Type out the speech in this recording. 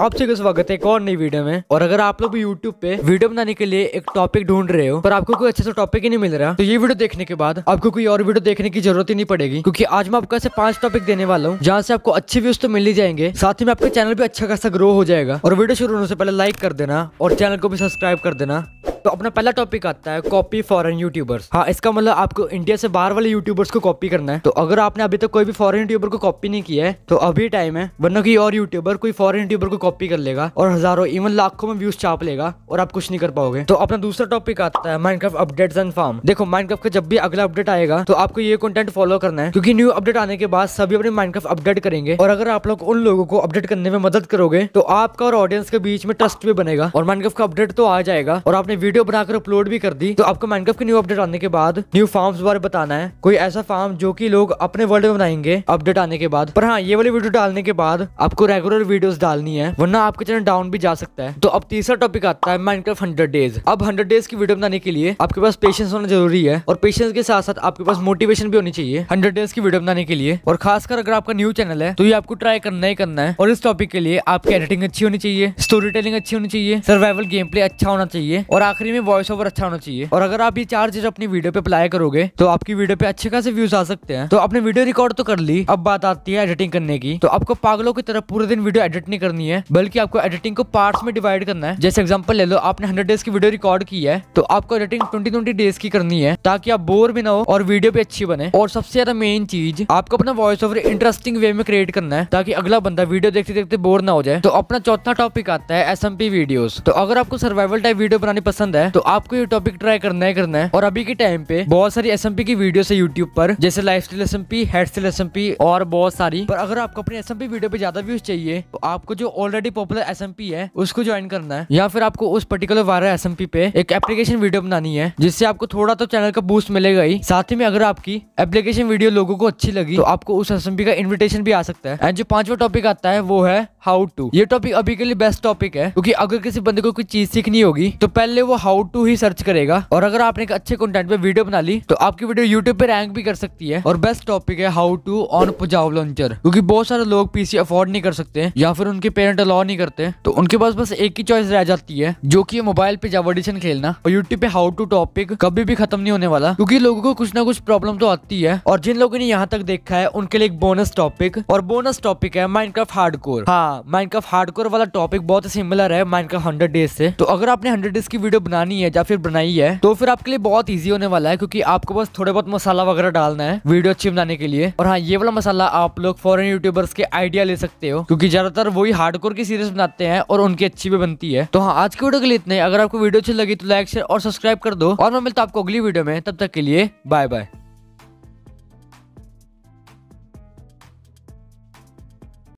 आप सभी का स्वागत है एक और नई वीडियो में और अगर आप लोग भी यूट्यूब पे वीडियो बनाने के लिए एक टॉपिक ढूंढ रहे हो पर आपको कोई अच्छे से टॉपिक ही नहीं मिल रहा तो ये वीडियो देखने के बाद आपको कोई और वीडियो देखने की जरूरत ही नहीं पड़ेगी क्योंकि आज मैं आपको ऐसे पांच टॉपिक देने वाला हूँ जहाँ से आपको अच्छे व्यूज तो मिल ही जाएंगे साथ ही में आपका चैनल भी अच्छा खासा ग्रो हो जाएगा और वीडियो शुरू होने से पहले लाइक कर देना और चैनल को भी सब्सक्राइब कर देना तो अपना पहला टॉपिक आता है कॉपी फॉरन यूट्यूबर्स हाँ इसका मतलब आपको इंडिया से बाहर वाले यूट्यूबर्स को कॉपी करना है तो अगर आपने अभी तक कोई भी फॉरन यूट्यूबर को कॉपी नहीं किया है तो अभी टाइम है वरना कोई और यूट्यूबर कोई फॉरन यूट्यूबर को कॉपी कर लेगा और हजारों इवन लाखों में व्यूज छाप लेगा और आप कुछ नहीं कर पाओगे तो अपना दूसरा टॉपिक आता है माइनक्राफ्ट अपडेट्स एंड फार्म देखो माइनक्राफ्ट का जब भी अगला अपडेट आएगा तो आपको ये कंटेंट फॉलो करना है क्योंकि न्यू अपडेट आने के बाद सभी अपने माइनक्राफ्ट अपडेट करेंगे और अगर आप लोग उन लोगों को अपडेट करने में मदद करोगे तो आपका और ऑडियंस के बीच में ट्रस्ट भी बनेगा और माइनक्राफ्ट का अपडेट तो आ जाएगा और आपने वीडियो बनाकर अपलोड भी कर दी तो आपको माइनक्राफ्ट की न्यू अपडेट आने के बाद न्यू फार्म बारे बताना है कोई ऐसा फार्म जो की लोग अपने वर्ल्ड में बनाएंगे अपडेट आने के बाद पर हाँ ये वाली वीडियो डालने के बाद आपको रेगुलर वीडियो डालनी है वरना आपके चैनल डाउन भी जा सकता है तो अब तीसरा टॉपिक आता है माइनक्राफ्ट हंड्रेड डेज अब हंड्रेड डेज की वीडियो बनाने के लिए आपके पास पेशेंस होना जरूरी है और पेशेंस के साथ साथ आपके पास मोटिवेशन भी होनी चाहिए हंड्रेड डेज की वीडियो बनाने के लिए और खासकर अगर आपका न्यू चैनल है तो ये आपको ट्राई करना ही करना है और इस टॉपिक के लिए आपकी एडिटिंग अच्छी होनी चाहिए स्टोरी टेलिंग अच्छी होनी चाहिए सर्वाइवल गेम प्ले अच्छा होना चाहिए और आखिरी में वॉइस ओवर अच्छा होना चाहिए और अगर आप ये चार चीज अपनी वीडियो पे अप्लाई करोगे तो आपकी वीडियो पे अच्छे खासे व्यूज आ सकते हैं तो आपने वीडियो रिकॉर्ड तो कर ली अब बात आती है एडिटिंग करने की तो आपको पागलों की तरफ पूरे दिन वीडियो एडिट नहीं करनी है बल्कि आपको एडिटिंग को पार्ट में डिवाइड करना है जैसे एग्जाम्पल ले लो आपने हंड्रेड डेज की वीडियो रिकॉर्ड की है तो आपको एडिटिंग ट्वेंटी ट्वेंटी डेज की करनी है ताकि आप बोर भी ना हो और वीडियो भी अच्छी बने और सबसे ज्यादा मेन चीज आपको अपना वॉइस ओवर इंटरेस्टिंग वे में क्रिएट करना है ताकि अगला बंदा वीडियो देखते देखते बोर ना हो जाए तो अपना चौथा टॉपिक आता है एस एम पी वीडियो तो अगर आपको सर्वाइवल टाइप वीडियो बनानी पसंद पसंद है तो आपको ये टॉपिक ट्राई करना है करना है और अभी के टाइम पे बहुत सारी एस की वीडियो है यूट्यूब पर जैसे life style S M P head style S M P और बहुत सारी पर अगर आपको अपनी एस वीडियो पे ज्यादा व्यूज चाहिए तो आपको जो ऑलरेडी पॉपुलर एस है उसको ज्वाइन करना है या फिर आपको उस पर्टिकुलर वायरल एस पे एक एप्लीकेशन वीडियो बनानी है जिससे आपको थोड़ा तो चैनल का बूस्ट मिलेगा ही साथ ही में अगर आपकी एप्लीकेशन वीडियो लोगों को अच्छी लगी तो आपको उस एस का इन्विटेशन भी आ सकता है एंड जो पांचवा टॉपिक आता है वो है हाउ टू ये टॉपिक अभी के लिए बेस्ट टॉपिक है क्योंकि अगर किसी बंदे को कोई चीज सीखनी होगी तो पहले वो हाउ टू ही सर्च करेगा और अगर आपने एक अच्छे कंटेंट पे वीडियो बना ली तो आपकी वीडियो यूट्यूब पे रैंक भी कर सकती है और बेस्ट टॉपिक है how to on Pojav launcher क्योंकि बहुत सारे लोग पीसी अफोर्ड नहीं कर सकते या फिर उनके पेरेंट अलाउ नहीं करते तो उनके पास बस एक ही चॉइस रह जाती है जो की मोबाइल पे जावा एडिशन खेलना और यूट्यूब पे हाउ टू टॉपिक कभी भी खत्म नहीं होने वाला क्योंकि लोगों को कुछ ना कुछ प्रॉब्लम तो आती है और जिन लोगों ने यहाँ तक देखा है उनके लिए एक बोनस टॉपिक और बोनस टॉपिक है माइनक्राफ्ट हार्डकोर हाँ माइनक्राफ्ट हार्डकोर वाला टॉपिक बहुत सिमिलर है माइनक्राफ्ट हंड्रेड डेज से तो अगर आपने हंड्रेड डेज की वीडियो बनानी है या फिर बनाई है तो फिर आपके लिए बहुत ईजी होने वाला है क्योंकि आपको बस थोड़े बहुत मसाला वगैरह डालना है वीडियो अच्छी बनाने के लिए और हाँ ये वाला मसाला आप लोग फॉरन यूट्यूबर्स के आइडिया ले सकते हो क्योंकि ज्यादातर वही कोर की सीरीज बनाते हैं और उनकी अच्छी भी बनती है तो हाँ आज की वीडियो के लिए इतने अगर आपको वीडियो अच्छी लगी तो लाइक शेयर और सब्सक्राइब कर दो और मैं मिलता आपको अगली वीडियो में तब तक के लिए बाय बाय